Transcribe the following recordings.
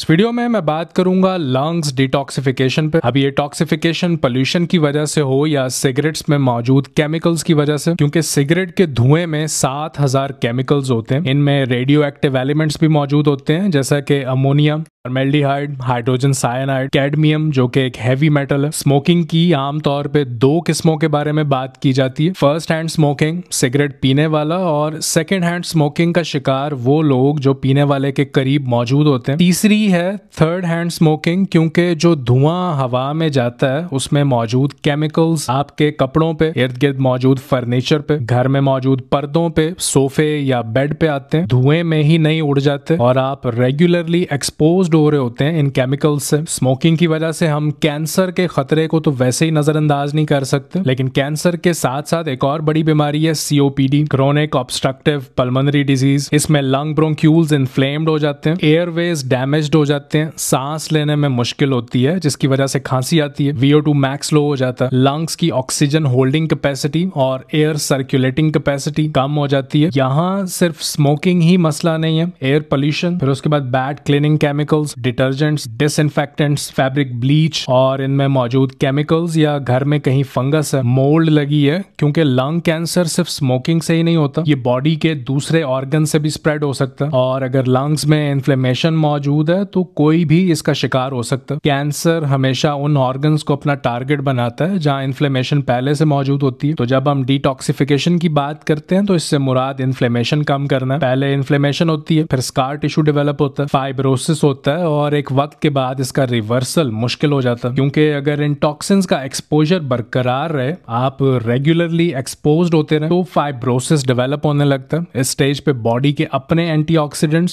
इस वीडियो में मैं बात करूंगा लंग्स डिटॉक्सिफिकेशन पे अभी ये टॉक्सिफिकेशन पोल्यूशन की वजह से हो या सिगरेट्स में मौजूद केमिकल्स की वजह से क्योंकि सिगरेट के धुएं में 7000 केमिकल्स होते हैं इनमें रेडियो एक्टिव एलिमेंट्स भी मौजूद होते हैं जैसा कि ammonia formaldehyde hydrogen cyanide cadmium जो कि एक हैवी मेटल है स्मोकिंग की आमतौर पे दो किस्मों के बारे में बात की जाती है फर्स्ट हैंड स्मोकिंग सिगरेट पीने वाला और सेकेंड हैंड स्मोकिंग का शिकार वो लोग जो पीने वाले के करीब मौजूद होते हैं तीसरी है थर्ड हैंड स्मोकिंग क्योंकि जो धुआं हवा में जाता है उसमें मौजूद केमिकल्स आपके कपड़ों पे इर्द गिर्द मौजूद फर्नीचर पे घर में मौजूद पर्दों पे सोफे या बेड पे आते हैं धुएं में ही नहीं उड़ जाते और आप रेगुलरली एक्सपोज एक्सपोज हो रहे होते हैं इन केमिकल्स से स्मोकिंग की वजह से हम कैंसर के खतरे को तो वैसे ही नजरअंदाज नहीं कर सकते लेकिन कैंसर के साथ साथ एक और बड़ी बीमारी है COPD chronic obstructive pulmonary disease इसमें लंग ब्रोंक्यूल्स इन्फ्लेम्ड हो जाते हैं एयरवेज डैमेज हो जाते हैं सांस लेने में मुश्किल होती है जिसकी वजह से खांसी आती है वीओ टू मैक्स लो हो जाता है लंग्स की ऑक्सीजन होल्डिंग कैपेसिटी और एयर सर्कुलेटिंग कैपेसिटी कम हो जाती है यहाँ सिर्फ स्मोकिंग ही मसला नहीं है एयर पोल्यूशन फिर उसके बाद bad cleaning chemical chemicals detergents disinfectants fabric bleach और इनमें मौजूद केमिकल्स या घर में कहीं फंगस है मोल्ड लगी है क्योंकि लंग कैंसर सिर्फ स्मोकिंग से ही नहीं होता ये बॉडी के दूसरे ऑर्गन से भी स्प्रेड हो सकता है और अगर लंग्स में इन्फ्लेमेशन मौजूद है तो कोई भी इसका शिकार हो सकता है कैंसर हमेशा उन ऑर्गन को अपना टारगेट बनाता है जहां इन्फ्लेमेशन पहले से मौजूद होती है तो जब हम डिटॉक्सिफिकेशन की बात करते हैं तो इससे मुराद इन्फ्लेमेशन कम करना पहले इन्फ्लेमेशन होती है फिर स्कार टिश्यू डेवलप होता है फाइब्रोसिस होता है होता है और एक वक्त के बाद इसका रिवर्सल मुश्किल हो जाता है क्योंकि अगर इन टॉक्सिन का एक्सपोजर बरकरार रहे आप रेगुलरली एक्सपोज होते रहे तो फाइब्रोसिस डेवलप होने लगता है इस स्टेज पे बॉडी के अपने एंटी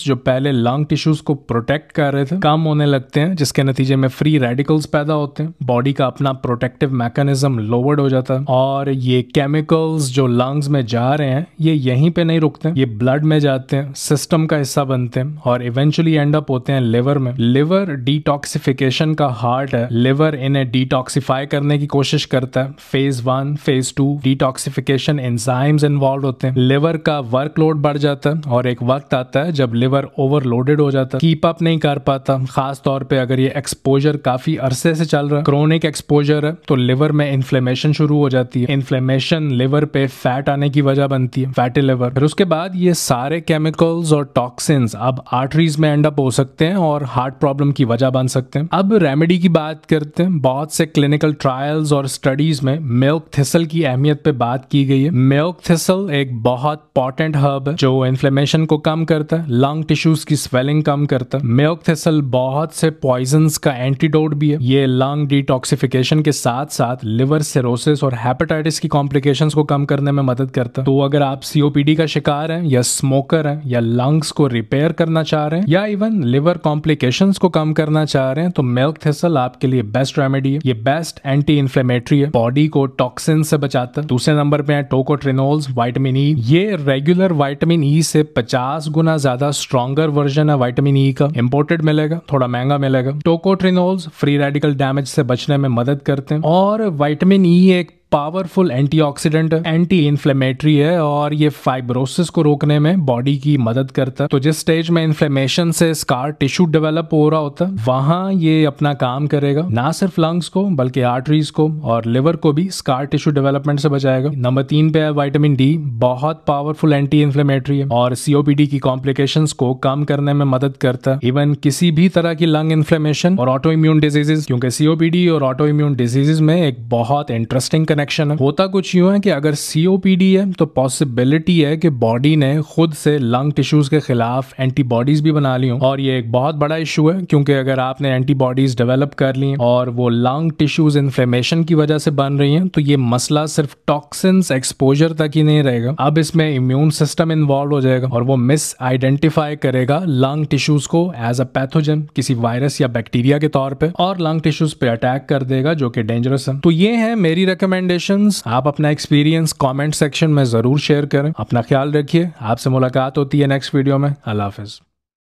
जो पहले लंग टिश्यूज को प्रोटेक्ट कर रहे थे कम होने लगते हैं जिसके नतीजे में फ्री रेडिकल्स पैदा होते हैं बॉडी का अपना प्रोटेक्टिव मैकेनिज्म लोवर्ड हो जाता है और ये केमिकल्स जो लंग्स में जा रहे हैं ये यहीं पे नहीं रुकते ये ब्लड में जाते हैं सिस्टम का हिस्सा बनते हैं और इवेंचुअली एंड अप होते हैं लिवर लिवर में लिवर डिटॉक्सिफिकेशन का हार्ट है लिवर इन्हें डिटॉक्सिफाई करने की कोशिश करता है phase one phase two detoxification enzymes involve होते हैं लिवर का वर्कलोड बढ़ जाता है और एक वक्त आता है जब लिवर ओवरलोडेड हो जाता है कीप अप नहीं कर पाता खास तौर पे अगर ये एक्सपोजर काफी अरसे से चल रहा है क्रोनिक एक्सपोजर है तो लिवर में इन्फ्लेमेशन शुरू हो जाती है इन्फ्लेमेशन लिवर पे फैट आने की वजह बनती है फैटी लिवर फिर उसके बाद ये सारे केमिकल्स और टॉक्सिन्स अब आर्टरीज में एंड अप हो सकते हैं और और हार्ट प्रॉब्लम की वजह बन सकते हैं अब रेमेडी की बात करते हैं बहुत से क्लिनिकल ट्रायल्स और स्टडीज में मिल्क थिसल की अहमियत पे बात की गई है मिल्क थिसल एक बहुत पॉटेंट हर्ब है जो इन्फ्लेमेशन को कम करता है लंग टिश्यूज की स्वेलिंग कम करता है मिल्क थिसल बहुत से पॉइजन का एंटीडोट भी है ये लंग डिटॉक्सिफिकेशन के साथ साथ लिवर सेरोसिस और हेपेटाइटिस की कॉम्प्लिकेशन को कम करने में मदद करता है तो अगर आप सीओपीडी का शिकार है या स्मोकर है या लंग्स को रिपेयर करना चाह रहे हैं या इवन लिवर कॉम्प कॉम्प्लिकेशन को कम करना चाह रहे हैं तो मिल्क थेसल आपके लिए बेस्ट रेमेडी है ये बेस्ट एंटी इन्फ्लेमेटरी है बॉडी को टॉक्सिन से बचाता है दूसरे नंबर पे है टोकोट्रिनोल्स वाइटामिन ई ये रेगुलर वाइटामिन ई से 50 गुना ज्यादा स्ट्रॉगर वर्जन है वाइटामिन ई e का इम्पोर्टेड मिलेगा थोड़ा महंगा मिलेगा टोकोट्रिनोल्स फ्री रेडिकल डैमेज से बचने में मदद करते हैं और वाइटामिन ई e एक पावरफुल एंटीऑक्सीडेंट एंटी इन्फ्लेमेटरी है और ये फाइब्रोसिस को रोकने में बॉडी की मदद करता है तो जिस स्टेज में इन्फ्लेमेशन से स्कार टिश्यू डेवलप हो रहा होता है वहां ये अपना काम करेगा ना सिर्फ लंग्स को बल्कि आर्टरीज को और लिवर को भी स्कार टिश्यू डेवलपमेंट से बचाएगा नंबर तीन पे है वाइटामिन डी बहुत पावरफुल एंटी इन्फ्लेमेटरी है और सीओपीडी की कॉम्प्लिकेशन को कम करने में मदद करता है इवन किसी भी तरह की लंग इन्फ्लेमेशन और ऑटो इम्यून डिजीजेज क्योंकि सीओपीडी और ऑटो इम्यून डिजीजेज में एक बहुत इंटरेस्टिंग कनेक्ट कनेक्शन है होता कुछ यूं है कि अगर सीओपीडी है तो पॉसिबिलिटी है कि बॉडी ने खुद से लंग टिश्यूज के खिलाफ एंटीबॉडीज भी बना ली हो और ये एक बहुत बड़ा इशू है क्योंकि अगर आपने एंटीबॉडीज डेवलप कर ली और वो लंग टिश्यूज इन्फ्लेमेशन की वजह से बन रही है तो ये मसला सिर्फ टॉक्सिन एक्सपोजर तक ही नहीं रहेगा अब इसमें इम्यून सिस्टम इन्वॉल्व हो जाएगा और वो मिस आइडेंटिफाई करेगा लंग टिश्यूज को एज अ पैथोजन किसी वायरस या बैक्टीरिया के तौर पर और लंग टिश्यूज पे अटैक कर देगा जो कि डेंजरस है तो ये है मेरी रिकमेंड रिकमेंडेशन आप अपना एक्सपीरियंस कॉमेंट सेक्शन में जरूर शेयर करें अपना ख्याल रखिए आपसे मुलाकात होती है नेक्स्ट वीडियो में अल्लाह हाफिज़